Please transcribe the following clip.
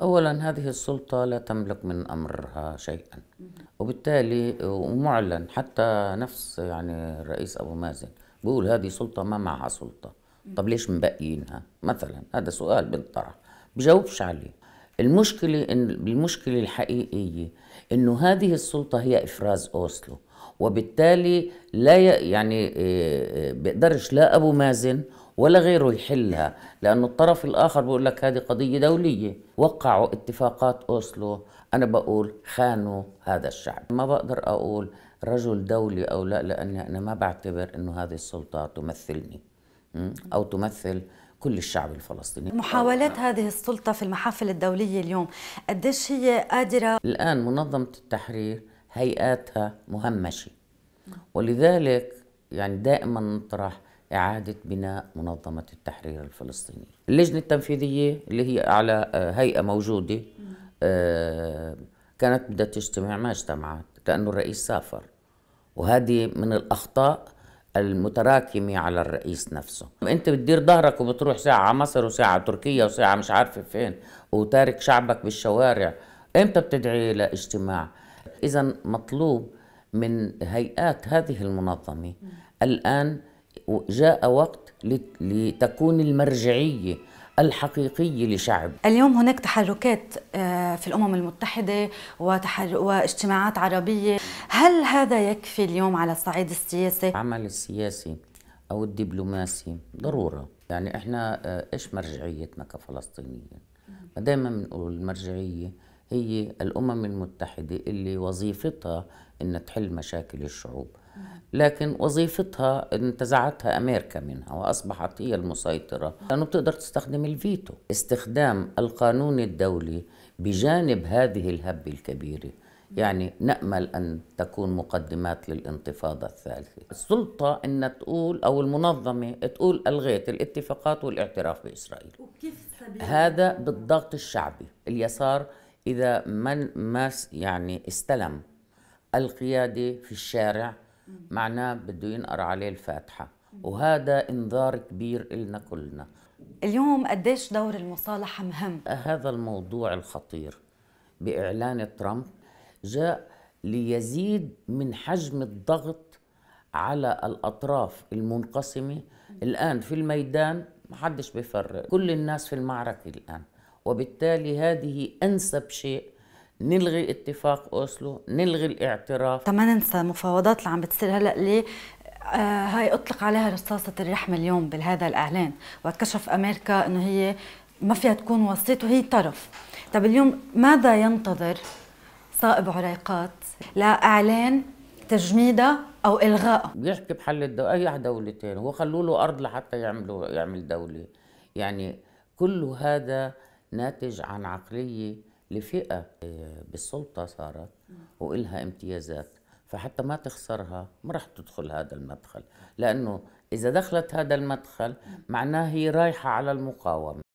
أولا هذه السلطة لا تملك من أمرها شيئا وبالتالي ومعلن حتى نفس يعني الرئيس أبو مازن بيقول هذه سلطة ما معها سلطة طب ليش مبقيينها مثلا هذا سؤال بنطرح بجاوبش عليه المشكلة إن المشكلة الحقيقية إنه هذه السلطة هي إفراز أوسلو وبالتالي لا يعني إيه، إيه، بيقدرش لا أبو مازن ولا غيره يحلها لأنه الطرف الآخر بيقول لك هذه قضية دولية وقعوا اتفاقات أوسلو أنا بقول خانوا هذا الشعب ما بقدر أقول رجل دولي أو لا لأني أنا ما بعتبر أنه هذه السلطة تمثلني أو تمثل كل الشعب الفلسطيني محاولات هذه السلطة في المحافل الدولية اليوم قديش هي قادرة الآن منظمة التحرير هيئاتها مهمشة ولذلك يعني دائما نطرح إعادة بناء منظمة التحرير الفلسطينية اللجنة التنفيذية اللي هي أعلى آه، هيئة موجودة آه، كانت بدها تجتمع ما اجتمعت لأنه الرئيس سافر وهذه من الأخطاء المتراكمة على الرئيس نفسه أنت بتدير ظهرك وبتروح ساعة مصر وساعة تركيا وساعة مش عارفة فين وتارك شعبك بالشوارع إمتى بتدعي لاجتماع إذا مطلوب من هيئات هذه المنظمة الآن جاء وقت لتكون المرجعيه الحقيقيه لشعب اليوم هناك تحركات آه، في الامم المتحده واجتماعات عربيه هل هذا يكفي اليوم على الصعيد السياسي العمل السياسي او الدبلوماسي ضروره يعني احنا آه، ايش مرجعيتنا كفلسطينيين دائما بنقول المرجعيه هي الأمم المتحدة اللي وظيفتها أن تحل مشاكل الشعوب لكن وظيفتها انتزعتها أمريكا منها وأصبحت هي المسيطرة لأنه بتقدر تستخدم الفيتو استخدام القانون الدولي بجانب هذه الهبة الكبيرة يعني نأمل أن تكون مقدمات للانتفاضة الثالثة السلطة أن تقول أو المنظمة تقول ألغيت الاتفاقات والاعتراف بإسرائيل وكيف هذا بالضغط الشعبي اليسار إذا من ما يعني استلم القيادة في الشارع معناه بده ينقر عليه الفاتحة وهذا انذار كبير إلنا كلنا اليوم قديش دور المصالحة مهم؟ هذا الموضوع الخطير بإعلان ترامب جاء ليزيد من حجم الضغط على الأطراف المنقسمة الآن في الميدان محدش بيفرق كل الناس في المعركة الآن وبالتالي هذه أنسب شيء نلغي اتفاق أوسلو نلغي الاعتراف طب ما ننسى المفاوضات اللي عم بتصير هلأ ليه آه هاي أطلق عليها رصاصة الرحمة اليوم بهذا الإعلان وكشف أمريكا أنه هي ما فيها تكون وسيط وهي طرف طب اليوم ماذا ينتظر صائب عريقات لإعلان تجميدها او الغائها بيحكي بحل الدو... اي دولتين هو خلوا له ارض لحتى يعملوا يعمل دوله يعني كل هذا ناتج عن عقلية لفئة آه، بالسلطة صارت وإلها امتيازات فحتى ما تخسرها ما رح تدخل هذا المدخل لأنه إذا دخلت هذا المدخل معناه هي رايحة على المقاومة